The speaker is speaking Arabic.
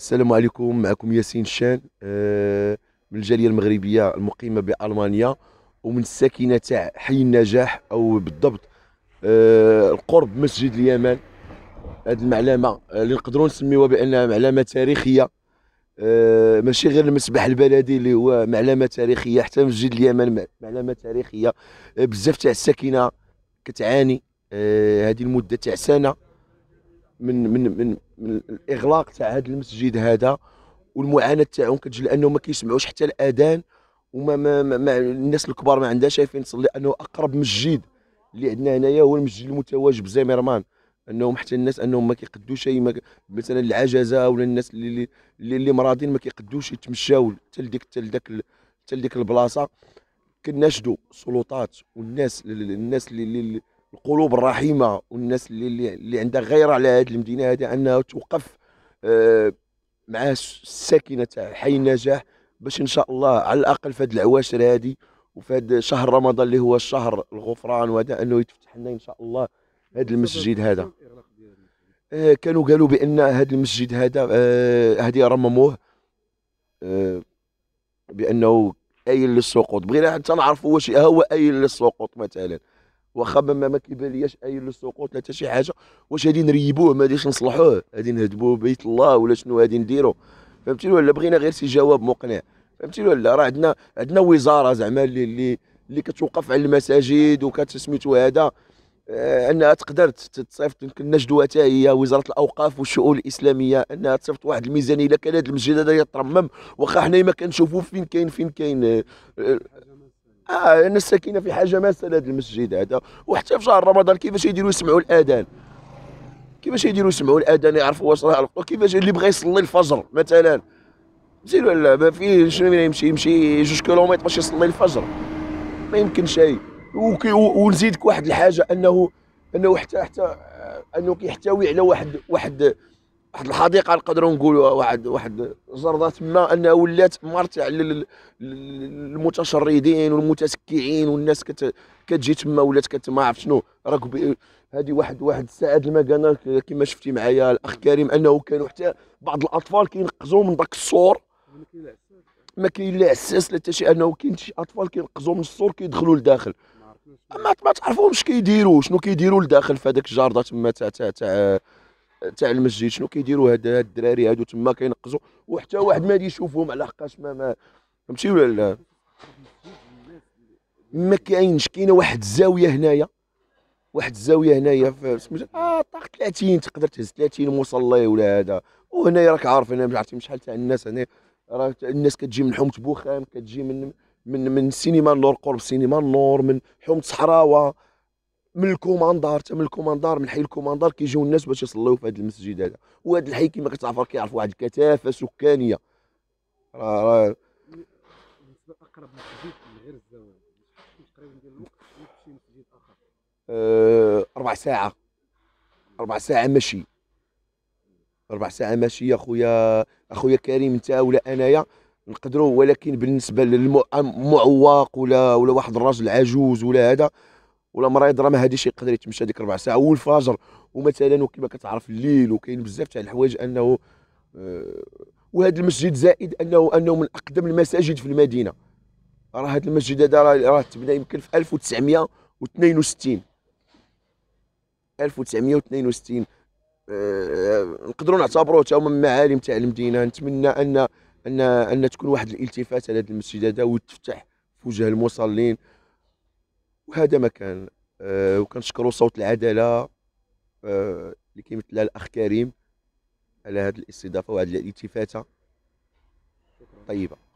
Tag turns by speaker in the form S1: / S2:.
S1: السلام عليكم معكم ياسين شان آه، من الجاليه المغربيه المقيمه بالمانيا ومن الساكنه تاع حي النجاح او بالضبط آه، القرب مسجد اليمن هذه المعلمه آه، اللي نقدروا نسميوها بانها معلمه تاريخيه ماشي غير المسبح البلدي اللي هو معلمه تاريخيه حتى مسجد اليمن معلمه تاريخيه بزاف تاع الساكنه كتعاني هذه المده تاع سنه من من من, من الاغلاق تاع هذا المسجد هذا والمعاناه تاعهم كتجي لانهم ما كيسمعوش حتى الاذان وما ما ما ما الناس الكبار ما عندهاش شايفين تصلي انه اقرب مسجد اللي عندنا هنايا هو المسجد المتواجد بزيميرمان انهم حتى الناس انهم ما كيقدوش ك... مثلا العجزه ولا الناس اللي اللي, اللي مراضين ما كيقدوش يتمشاو حتى لديك حتى لذاك حتى لديك البلاصه كناشدوا السلطات والناس الناس اللي, اللي القلوب الرحيمه والناس اللي اللي عندها غيره على هذه المدينه هذه انها توقف آه، مع الساكنه تاع حي النجاح باش ان شاء الله على الاقل في هذه العواشر هذه وفي هذا شهر رمضان اللي هو الشهر الغفران وهذا انه يتفتح لنا ان شاء الله هذا المسجد هذا آه كانوا قالوا بان هذا المسجد هذا آه هذه رمموه آه بانه ايل للسقوط بغينا حتى نعرفوا واش هو ايل للسقوط مثلا واخا ما ما لياش اي للسقوط لا حتى شي حاجه واش غادي نريبوه ما غاديش نصلحوه غادي نهدبوه بيت الله ولا شنو غادي نديرو فهمتي ولا بغينا غير شي جواب مقنع فهمتي ولا راه عندنا عندنا وزاره زعما اللي اللي اللي كتوقف على المساجد وكتسميتو هذا آه، انها تقدر تصيفط يمكن النجدوه حتى هي وزاره الاوقاف والشؤون الاسلاميه انها تصيفط واحد الميزانيه الا كان هذا المسجد هذا يترمم واخا حنا ما كنشوفوا فين كاين فين كاين آه، آه، اه انا الساكنه في حاجه ماسه لهذا المسجد هذا وحتى في شهر رمضان كيفاش يديروا يسمعوا الاذان كيفاش يديروا يسمعوا الاذان يعرفوا واش راه كيفاش اللي بغى يصلي الفجر مثلا مزيان ولا ما فيه شنو يمشي يمشي جوج كيلومتر باش يصلي الفجر ما يمكن شيء ونزيدك واحد الحاجه انه انه حتى حتى انه كيحتوي على واحد واحد واحد الحديقه نقدروا نقولوا واحد واحد زرده تما انها ولات مرتع للمتشردين والمتسكعين والناس كت كتجي تما ولات كت ما عرفت شنو راك هذه واحد واحد ساعات المكانه كما شفتي معايا الاخ كريم انه كانوا حتى بعض الاطفال كينقزوا من داك السور ما كاين لا عساس لا حتى شي انه كاين شي اطفال كينقزوا من السور كيدخلوا لداخل ما ما تعرفوهمش كيديروا شنو كيديروا لداخل في هذاك الجرده تما تاع تاع تاع المسجد شنو كيديروا هاد الدراري هادو تما كينقزوا وحتى واحد ما يشوفهم على حقاش ما ما فهمتي ولا لا ما كاينش كاينه واحد الزاويه هنايا واحد الزاويه هنايا في سميتها اه طاق 30 تقدر تهز 30 مصلي ولا هذا وهنايا راك عارف انا عرفتي شحال تاع الناس هنا راه الناس كتجي من حومه بوخام كتجي من من من السينما النور قرب سينما النور من حومه صحراوه من الكوماندار من الكوماندار من حي الكوماندار كيجيو الناس باش يصليو في هذا المسجد هذا وهذا الحي كما كتعرف راه كيعرف واحد الكثافه سكانيه راه راه اقرب آه، مسجد غير الزواج تقريبا ديال الوقت مسجد اخر ربع ساعه ربع ساعه مشي ربع ساعه ماشي اخويا اخويا كريم انت ولا انايا نقدروا ولكن بالنسبه للمعوق ولا ولا واحد الراجل عجوز ولا هذا ولا مريض راه ما هاديش يقدر يتمشى ديك ربع ساعه والفجر ومثلا وكما كتعرف الليل وكاين بزاف تاع الحوايج انه آه، وهذا المسجد زائد انه انه من اقدم المساجد في المدينه راه هذا المسجد هذا راه تبنى يمكن في 1962 1962 آه، نقدروا نعتبروه حتى من معالم تاع المدينه نتمنى ان ان ان تكون واحد الالتفات على هذا المسجد هذا وتفتح في وجه المصلين وهذا ما كان أه وكنشكروا صوت العداله أه اللي كيمثلها الاخ كريم على هذه الاستضافه وهذه الالتفاته طيبه